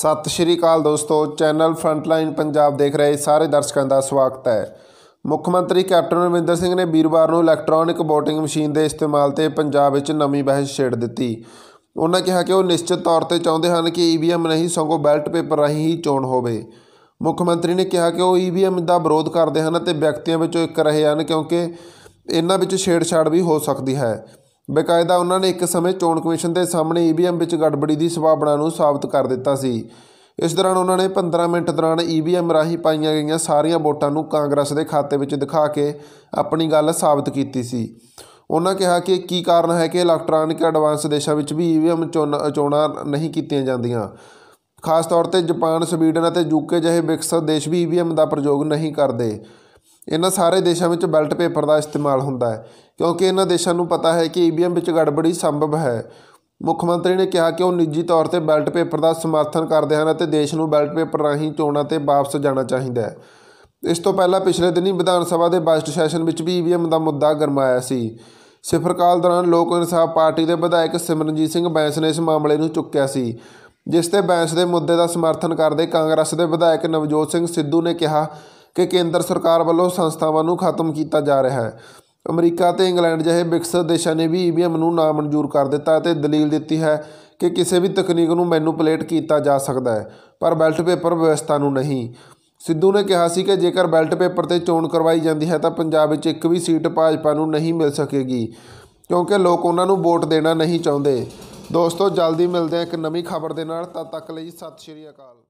ਸਤਿ ਸ਼੍ਰੀ ਅਕਾਲ ਦੋਸਤੋ channel frontline Punjab ਦੇਖ ਰਹੇ ਸਾਰੇ ਦਰਸ਼ਕਾਂ ਦਾ ਸਵਾਗਤ ਹੈ ਮੁੱਖ ਮੰਤਰੀ ਕੈਪਟਨ ਅਮਰਿੰਦਰ ਸਿੰਘ ਨੇ ਵੀਰਵਾਰ ਨੂੰ ਇਲੈਕਟ੍ਰੋਨਿਕ VOTING ਮਸ਼ੀਨ ਦੇ ਇਸਤੇਮਾਲ ਤੇ ਪੰਜਾਬ ਵਿੱਚ ਨਵੀਂ ਬਹਿਸ ਛੇੜ ਦਿੱਤੀ ਉਹਨਾਂ ਕਿਹਾ ਕਿ ਉਹ ਨਿਸ਼ਚਿਤ ਤੌਰ ਤੇ ਚਾਹੁੰਦੇ ਹਨ ਕਿ EVM ਨਹੀਂ ਸਗੋਂ ਬੈਲਟ ਪੇਪਰ ਰਾਹੀਂ ਹੀ ਚੋਣ ਹੋਵੇ ਮੁੱਖ ਮੰਤਰੀ ਨੇ ਕਿਹਾ ਕਿ ਉਹ EVM ਦਾ ਵਿਰੋਧ ਕਰਦੇ ਹਨ ਤੇ ਵਿਅਕਤੀਆਂ ਵਿੱਚੋਂ ਇੱਕ ਰਹੇ ਹਨ ਕਿਉਂਕਿ ਇਹਨਾਂ ਵਿੱਚ ਛੇੜਛਾੜ ਵੀ ਹੋ ਸਕਦੀ ਹੈ ਬਕਾਇਦਾ ਉਹਨਾਂ ਨੇ ਇੱਕ ਸਮੇਂ ਚੋਣ ਕਮਿਸ਼ਨ ਦੇ ਸਾਹਮਣੇ ਈਵੀਐਮ ਵਿੱਚ ਗੜਬੜੀ ਦੀ ਸੰਭਾਵਨਾ ਨੂੰ ਸਾਬਤ ਕਰ ਦਿੱਤਾ ਸੀ ਇਸ ਦੌਰਾਨ ਉਹਨਾਂ ਨੇ 15 ਮਿੰਟ ਦੌਰਾਨ ਈਵੀਐਮ ਰਾਹੀਂ ਪਾਈਆਂ ਗਈਆਂ ਸਾਰੀਆਂ ਵੋਟਾਂ ਨੂੰ ਕਾਂਗਰਸ ਦੇ ਖਾਤੇ ਵਿੱਚ ਦਿਖਾ ਕੇ ਆਪਣੀ ਗੱਲ ਸਾਬਤ ਕੀਤੀ ਸੀ ਉਹਨਾਂ ਕਿਹਾ ਕਿ ਕੀ ਕਾਰਨ ਹੈ ਕਿ ਇਲੈਕਟ੍ਰੋਨਿਕ ਐਡਵਾਂਸ ਦੇਸ਼ਾਂ ਵਿੱਚ ਵੀ ਈਵੀਐਮ ਚੋਣਾਂ ਨਹੀਂ ਕੀਤੀਆਂ ਜਾਂਦੀਆਂ ਖਾਸ ਤੌਰ ਤੇ ਜਾਪਾਨ ਸਵੀਡਨ ਅਤੇ ਯੂਕੇ ਜਿਹੇ ਵਿਕਸਿਤ ਦੇਸ਼ ਵੀ ਈਵੀਐਮ ਦਾ ਪ੍ਰਯੋਗ ਨਹੀਂ ਕਰਦੇ ਇਹਨਾਂ ਸਾਰੇ ਦੇਸ਼ਾਂ ਵਿੱਚ ਬੈਲਟ ਪੇਪਰ ਦਾ ਇਸਤੇਮਾਲ ਹੁੰਦਾ ਹੈ ਕਿਉਂਕਿ ਇਹਨਾਂ ਦੇਸ਼ਾਂ ਨੂੰ ਪਤਾ ਹੈ ਕਿ ਈਵੀਐਮ ਵਿੱਚ ਗੜਬੜੀ ਸੰਭਵ ਹੈ ਮੁੱਖ ਮੰਤਰੀ ਨੇ ਕਿਹਾ ਕਿ ਉਹ ਨਿੱਜੀ ਤੌਰ ਤੇ ਬੈਲਟ ਪੇਪਰ ਦਾ ਸਮਰਥਨ ਕਰਦੇ ਹਨ ਅਤੇ ਦੇਸ਼ ਨੂੰ ਬੈਲਟ ਪੇਪਰ ਰਾਹੀਂ ਚੋਣਾਂ ਤੇ ਵਾਪਸ ਜਾਣਾ ਚਾਹੀਦਾ ਹੈ ਇਸ ਤੋਂ ਪਹਿਲਾਂ ਪਿਛਲੇ ਦਿਨੀ ਵਿਧਾਨ ਸਭਾ ਦੇ ਬਜਟ ਸੈਸ਼ਨ ਵਿੱਚ ਵੀ ਈਵੀਐਮ ਦਾ ਮੁੱਦਾ ਗਰਮਾਇਆ ਸੀ ਸਿਫਰ ਕਾਲ ਦੌਰਾਨ ਲੋਕ ਇਨਸਾਫ ਪਾਰਟੀ ਦੇ ਵਿਧਾਇਕ ਸਿਮਰਨਜੀਤ ਸਿੰਘ ਬੈਂਸ ਨੇ ਇਸ ਮਾਮਲੇ ਨੂੰ ਚੁੱਕਿਆ ਸੀ ਜਿਸ ਤੇ ਬੈਂਸ ਦੇ ਮੁੱਦੇ ਦਾ ਸਮਰਥਨ ਕਰਦੇ ਕਾਂਗਰਸ ਦੇ ਵਿਧਾਇਕ ਨਵਜੋਤ ਸਿੰਘ ਸਿੱਧੂ ਨੇ ਕਿਹਾ ਕਿ ਕੇਂਦਰ ਸਰਕਾਰ ਵੱਲੋਂ ਸੰਸਥਾਵਾਂ ਨੂੰ ਖਤਮ ਕੀਤਾ ਜਾ ਰਿਹਾ ਹੈ ਅਮਰੀਕਾ ਤੇ ਇੰਗਲੈਂਡ ਜਿਹੇ ਵਿਕਸਿਤ ਦੇਸ਼ਾਂ ਨੇ ਵੀ ਈਵੀਐਮ ਨੂੰ ਨਾ ਮਨਜ਼ੂਰ ਕਰ ਦਿੱਤਾ ਅਤੇ ਦਲੀਲ ਦਿੱਤੀ ਹੈ ਕਿ ਕਿਸੇ ਵੀ ਤਕਨੀਕ ਨੂੰ ਮੈਨੂਪਲੇਟ ਕੀਤਾ ਜਾ ਸਕਦਾ ਹੈ ਪਰ ਬੈਲਟ ਪੇਪਰ ਵਿਵਸਥਾ ਨੂੰ ਨਹੀਂ ਸਿੱਧੂ ਨੇ ਕਿਹਾ ਸੀ ਕਿ ਜੇਕਰ ਬੈਲਟ ਪੇਪਰ ਤੇ ਚੋਣ ਕਰਵਾਈ ਜਾਂਦੀ ਹੈ ਤਾਂ ਪੰਜਾਬ ਵਿੱਚ ਇੱਕ ਵੀ ਸੀਟ ਭਾਜਪਾ ਨੂੰ ਨਹੀਂ ਮਿਲ ਸਕੇਗੀ ਕਿਉਂਕਿ ਲੋਕ ਉਹਨਾਂ ਨੂੰ ਵੋਟ ਦੇਣਾ ਨਹੀਂ ਚਾਹੁੰਦੇ ਦੋਸਤੋ ਜਲਦੀ ਮਿਲਦੇ ਹਾਂ ਇੱਕ ਨਵੀਂ ਖਬਰ ਦੇ ਨਾਲ ਤਦ ਤੱਕ ਲਈ ਸਤਿ ਸ਼੍ਰੀ ਅਕਾਲ